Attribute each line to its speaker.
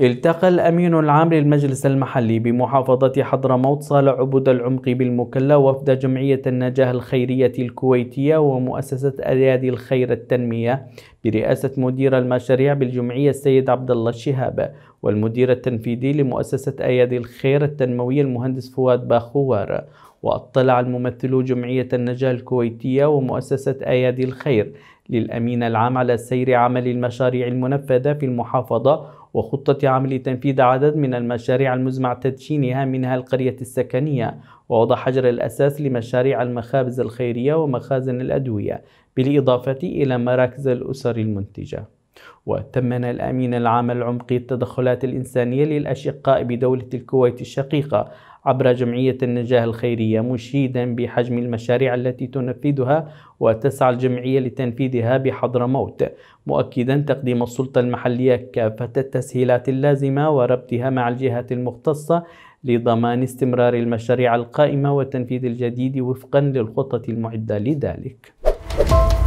Speaker 1: التقى الأمين العام للمجلس المحلي بمحافظة حضرموت صالح عبود العمقي بالمكلا وفد جمعية النجاة الخيرية الكويتية ومؤسسة أيادي الخير التنمية برئاسة مدير المشاريع بالجمعية السيد عبد الله الشهاب والمدير التنفيذي لمؤسسة أيادي الخير التنموية المهندس فؤاد باخوار وأطلع الممثلو جمعية النجاة الكويتية ومؤسسة أيادي الخير للأمين العام على سير عمل المشاريع المنفذة في المحافظة وخطة عمل تنفيذ عدد من المشاريع المزمع تدشينها منها القرية السكنية ووضع حجر الأساس لمشاريع المخابز الخيرية ومخازن الأدوية بالإضافة إلى مراكز الأسر المنتجة وتمن الأمين العام العمقي التدخلات الإنسانية للأشقاء بدولة الكويت الشقيقة عبر جمعية النجاة الخيرية مشيدا بحجم المشاريع التي تنفذها وتسعى الجمعية لتنفيذها بحضرموت مؤكدا تقديم السلطة المحلية كافة التسهيلات اللازمة وربطها مع الجهات المختصة لضمان استمرار المشاريع القائمة وتنفيذ الجديد وفقا للخطة المعدة لذلك.